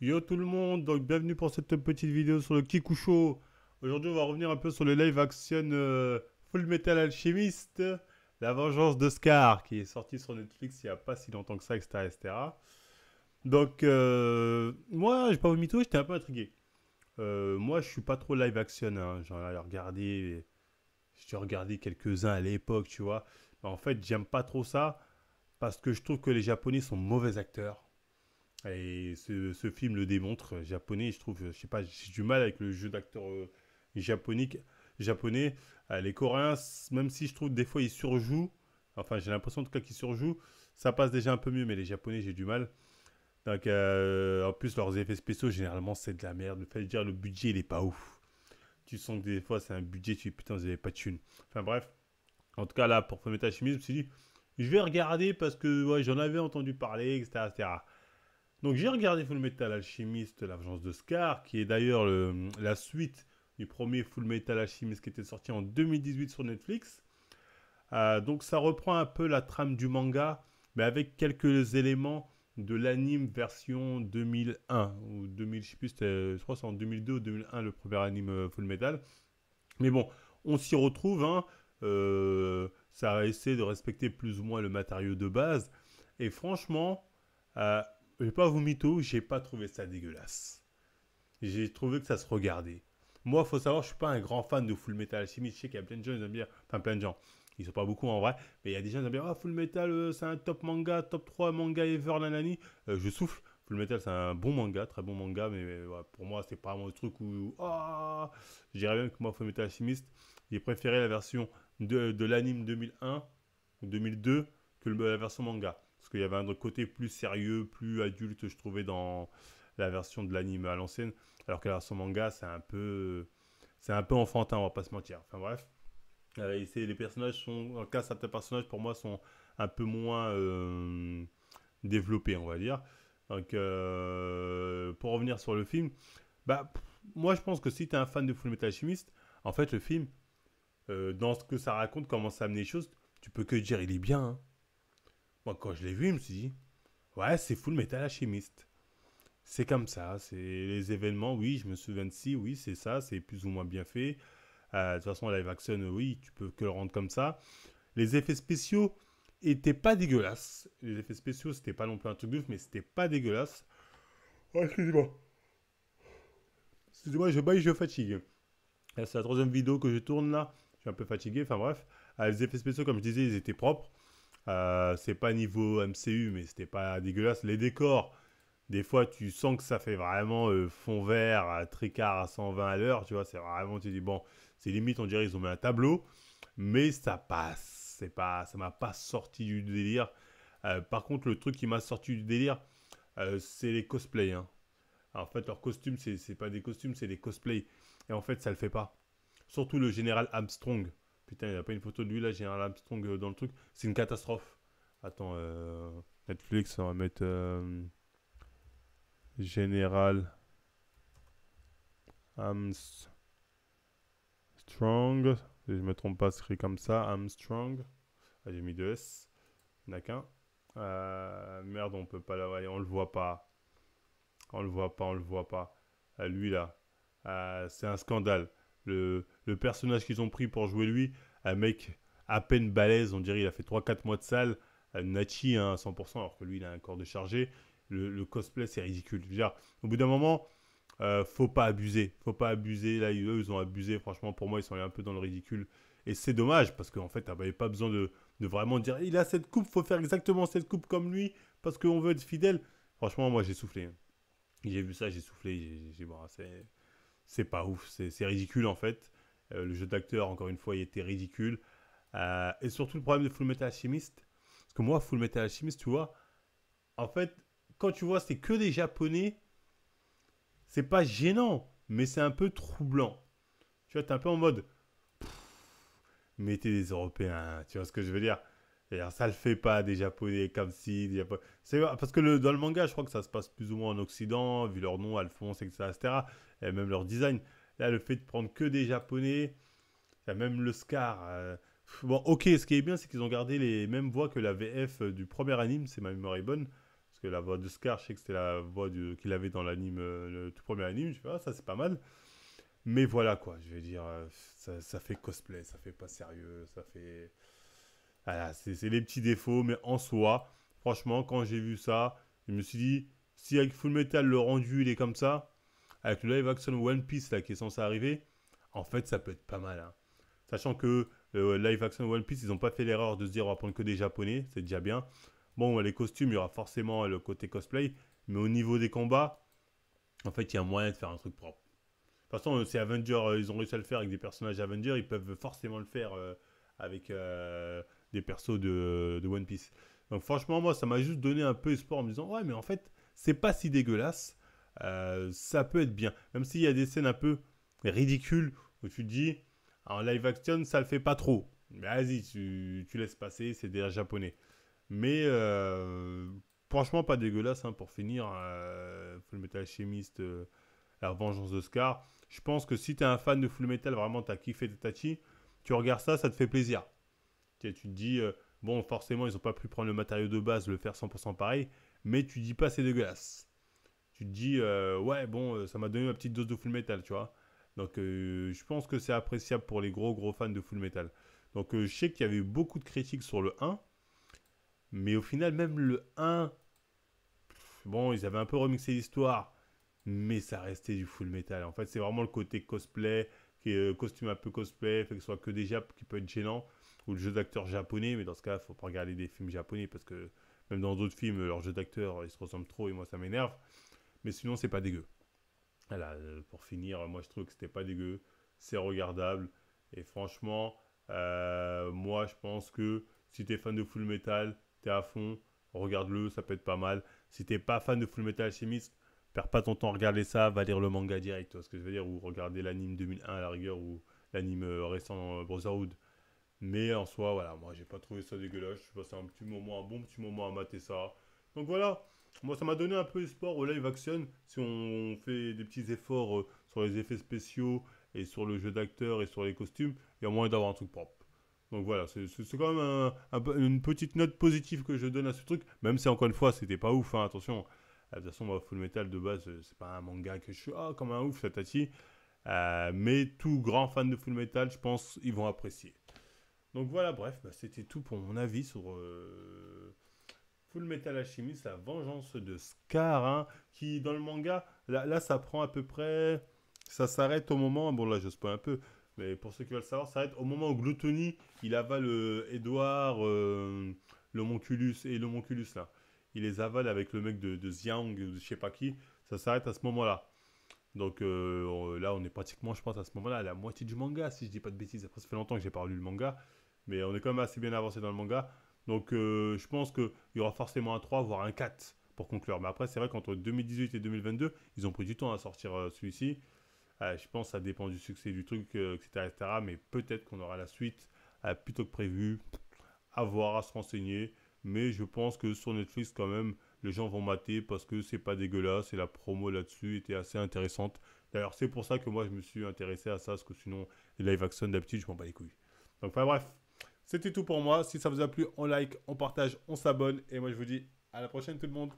Yo tout le monde, donc bienvenue pour cette petite vidéo sur le Kikucho. Aujourd'hui, on va revenir un peu sur le live action euh, Full Metal Alchemist, La Vengeance de qui est sorti sur Netflix il n'y a pas si longtemps que ça, etc. etc. Donc, euh, moi, j'ai pas vomi tout, j'étais un peu intrigué. Euh, moi, je suis pas trop live action, hein. j'en ai regardé, j'ai regardé quelques-uns à l'époque, tu vois. en fait, j'aime pas trop ça parce que je trouve que les Japonais sont mauvais acteurs et ce, ce, film le démontre, euh, japonais, je trouve, je sais pas, j'ai du mal avec le jeu d'acteur euh, japonique, japonais. Euh, les Coréens, même si je trouve des fois ils surjouent, enfin j'ai l'impression en tout cas qu'ils surjouent, ça passe déjà un peu mieux, mais les Japonais, j'ai du mal. Donc en plus, leurs effets spéciaux, généralement, c'est de la merde. le fait de dire, le budget, il est pas ouf. Tu sens que des fois, c'est un budget, tu dis putain, vous avez pas de thunes. Enfin bref, en tout cas là, pour ta chimie je me suis dit, je vais regarder parce que ouais, j'en avais entendu parler, etc. etc. Donc j'ai regardé Full Metal Alchimiste, La de Scar, qui est d'ailleurs la suite du premier Full Metal Alchimiste qui était sorti en 2018 sur Netflix. Euh, donc ça reprend un peu la trame du manga, mais avec quelques éléments de l'anime version 2001 ou 2000, je sais plus, c'est en 2002 ou 2001 le premier anime euh, Full Metal. Mais bon, on s'y retrouve. Hein. Euh, ça a essayé de respecter plus ou moins le matériau de base. Et franchement, euh, je vais pas vous mytho, j'ai pas trouvé ça dégueulasse. J'ai trouvé que ça se regardait. Moi, faut savoir, je suis pas un grand fan de Full Metal Alchemist. Je sais qu'il y a plein de gens qui aiment bien, enfin plein de gens. Ils sont pas beaucoup en vrai, mais il y a des gens qui aiment bien. Ah, Full Metal, euh, c'est un top manga, top 3 manga ever, nanani. Euh, je souffle. Full Metal, c'est un bon manga, très bon manga, mais pour moi, c'est pas vraiment le truc où. Ah oh Je dirais même que moi, Full Metal Alchemist, j'ai préféré la version de, de l'anime 2001 ou 2002 que la version manga. Parce qu'il y avait un autre côté plus sérieux, plus adulte, je trouvais, dans la version de l'anime à l'ancienne. Alors que la son manga, c'est un peu. C'est un peu enfantin, on va pas se mentir. Enfin bref. Euh, les personnages sont. En cas, certains personnages, pour moi, sont un peu moins euh, développés, on va dire. Donc, euh, pour revenir sur le film, bah, moi, je pense que si tu es un fan de Full Metal Alchemist, en fait, le film, dans ce que ça raconte, comment ça amène les choses, tu peux que dire il est bien. Hein. Moi, quand je l'ai vu, je me suis dit, ouais, c'est full metal alchimiste. C'est comme ça, c'est les événements, oui, je me souviens de si, oui, c'est ça, c'est plus ou moins bien fait. Euh, de toute façon, live action, oui, tu peux que le rendre comme ça. Les effets spéciaux étaient pas dégueulasses. Les effets spéciaux, c'était pas non plus un truc de mais c'était pas dégueulasse. Oh, excusez-moi. Excusez-moi, je baille, je fatigue. Euh, c'est la troisième vidéo que je tourne là. Je suis un peu fatigué, enfin bref. Euh, les effets spéciaux, comme je disais, ils étaient propres. Euh, c'est pas niveau MCU, mais c'était pas dégueulasse. Les décors, des fois, tu sens que ça fait vraiment euh, fond vert, euh, à tricard à 120 à l'heure, tu vois. C'est vraiment, tu dis, bon, c'est limite, on dirait, ils ont mis un tableau, mais ça passe. C'est pas, ça m'a pas sorti du délire. par contre, le truc qui m'a sorti du délire, c'est les cosplays. Hein. en fait, leurs costumes, c'est pas des costumes, c'est des cosplays. Et en fait, ça le fait pas. Surtout le général Armstrong putain, il n'y a pas une photo de lui là, j'ai un Armstrong euh, dans le truc. C'est une catastrophe. Attends, euh, Netflix, on va mettre euh, Général Armstrong. je me trompe pas, c'est écrit comme ça. Armstrong. j'ai mis deux S. Il qu'un. merde, on peut pas la voir. On le voit pas. On le voit pas, on le voit pas. lui là. c'est un scandale le, personnage qu'ils ont pris pour jouer lui, un mec à peine balèze, on dirait il a fait 3-4 mois de salle, euh, Nachi hein, à 100%, alors que lui il a un corps de chargé. Le, cosplay c'est ridicule. Genre, au bout d'un moment, euh, faut pas abuser, faut pas abuser. Là, eux, ils ont abusé. Franchement, pour moi, ils sont allés un peu dans le ridicule. Et c'est dommage parce qu'en fait, t'avais pas besoin de, vraiment dire il a cette coupe, faut faire exactement cette coupe comme lui parce qu'on veut être fidèle. Franchement, moi, j'ai soufflé. J'ai vu ça, j'ai soufflé. J'ai, j'ai, bon, c'est, c'est pas ouf, c'est ridicule en fait. Euh, le jeu d'acteur, encore une fois, il était ridicule. Euh, et surtout le problème de Full Metal Alchemist, parce que moi, Full Metal Alchemist, tu vois, en fait, quand tu vois, c'est que des Japonais, c'est pas gênant, mais c'est un peu troublant. Tu vois, t'es un peu en mode, mettez des Européens, tu vois ce que je veux dire cest ça le fait pas des Japonais comme si. Des C'est parce que le, dans le manga, je crois que ça se passe plus ou moins en Occident, vu leur nom, Alphonse, etc., etc. Et même leur design. Là, le fait de prendre que des Japonais, même le Scar. Euh, bon, ok, ce qui est bien, c'est qu'ils ont gardé les mêmes voix que la VF du premier anime, c'est ma mémoire est bonne. Parce que la voix de Scar, je sais que c'était la voix qu'il avait dans l'anime, euh, le tout premier anime. Je fais, ah, ça c'est pas mal. Mais voilà quoi, je vais dire, euh, ça, ça fait cosplay, ça fait pas sérieux, ça fait. Voilà, c'est les petits défauts, mais en soi, franchement, quand j'ai vu ça, je me suis dit, si avec Full Metal, le rendu, il est comme ça, avec le live action One Piece là, qui est censé arriver, en fait, ça peut être pas mal. Hein. Sachant que le live action One Piece, ils n'ont pas fait l'erreur de se dire on va prendre que des japonais, c'est déjà bien. Bon, les costumes, il y aura forcément le côté cosplay, mais au niveau des combats, en fait, il y a moyen de faire un truc propre. De toute façon, ces Avengers, euh, ils ont réussi à le faire avec des personnages Avengers, ils peuvent forcément le faire euh, avec euh, des persos de, One Piece. Donc franchement, moi, ça m'a juste donné un peu espoir en me disant, ouais, mais en fait, c'est pas si dégueulasse. Euh, ça peut être bien. Même s'il y a des scènes un peu ridicules où tu te dis, en live action, ça le fait pas trop. Mais vas-y, tu, laisses passer, c'est déjà japonais. Mais euh, franchement, pas dégueulasse. Hein, pour finir, euh, Full Metal euh, La Vengeance d'Oscar Je pense que si tu es un fan de Full Metal, vraiment, tu as kiffé Tachi, tu regardes ça, ça te fait plaisir. Tu te dis, euh, bon, forcément, ils n'ont pas pu prendre le matériau de base, le faire 100% pareil, mais tu dis pas c'est dégueulasse. Tu te dis, euh, ouais, bon, euh, ça m'a donné ma petite dose de full metal, tu vois. Donc, je pense que c'est appréciable pour les gros, gros fans de full metal. Donc, je sais qu'il y avait eu beaucoup de critiques sur le 1, mais au final, même le 1, bon, ils avaient un peu remixé l'histoire, mais ça restait du full metal. En fait, c'est vraiment le côté cosplay, qui est, costume un peu cosplay, fait que ce soit que déjà qui peut être gênant ou le jeu d'acteur japonais, mais dans ce cas, il faut pas regarder des films japonais parce que même dans d'autres films, leur jeu d'acteur, ils se ressemblent trop et moi ça m'énerve. Mais sinon, c'est pas dégueu. Voilà, euh, pour finir, moi je trouve que c'était pas dégueu, c'est regardable et franchement, euh, moi je pense que si tu es fan de Full Metal, es à fond, regarde-le, ça peut être pas mal. Si t'es pas fan de Full Metal ne perds pas ton temps, à regarder ça, va lire le manga direct, ce que je veux dire, ou regarder l'anime 2001 à la rigueur, ou l'anime euh, récent Brotherhood. Mais en soi, voilà, moi j'ai pas trouvé ça dégueulasse. Je suis passé un petit moment, un bon petit moment à mater ça. Donc voilà, moi ça m'a donné un peu espoir au live action. Si on fait des petits efforts euh, sur les effets spéciaux et sur le jeu d'acteur et sur les costumes, il y a moyen d'avoir un truc propre. Donc voilà, c'est quand même une petite note positive que je donne à ce truc, même si encore une fois c'était pas ouf, hein, attention. Euh, de toute façon, Full Metal de base, euh, c'est pas un manga que je suis ah, comme un ouf, ça t'a mais tout grand fan de Full Metal, je pense, ils vont apprécier. Donc voilà, bref, bah, c'était tout pour mon avis sur euh, Full Metal Alchemist, la vengeance de Scar, hein, qui dans le manga, là, ça prend à peu près, ça s'arrête au moment, bon là je spoil un peu, mais pour ceux qui veulent savoir, ça s'arrête au moment où Gluttony, il avale euh, Edouard, euh, le l'homonculus et Monculus là. Il les avale avec le mec de, de Xiang, de je sais pas qui, ça s'arrête à ce moment-là. Donc là, on est pratiquement, je pense, à ce moment-là, à la moitié du manga, si je dis pas de bêtises. Après, ça fait longtemps que j'ai pas lu le manga. Mais on est quand même assez bien avancé dans le manga. Donc euh, je pense qu'il y aura forcément un 3, voire un 4 pour conclure. Mais après, c'est vrai qu'entre 2018 et 2022, ils ont pris du temps à sortir euh, celui-ci. Euh, je pense que ça dépend du succès du truc, etc., Mais peut-être qu'on aura la suite plutôt que prévu. À voir, à se renseigner. Mais je pense que sur Netflix, quand même, les gens vont mater parce que c'est pas dégueulasse et la promo là-dessus était assez intéressante. D'ailleurs, c'est pour ça que moi je me suis intéressé à ça, parce que sinon, les live action d'habitude, je m'en bats les couilles. Donc, enfin bref, c'était tout pour moi. Si ça vous a plu, on like, on partage, on s'abonne. Et moi, je vous dis à la prochaine, tout le monde.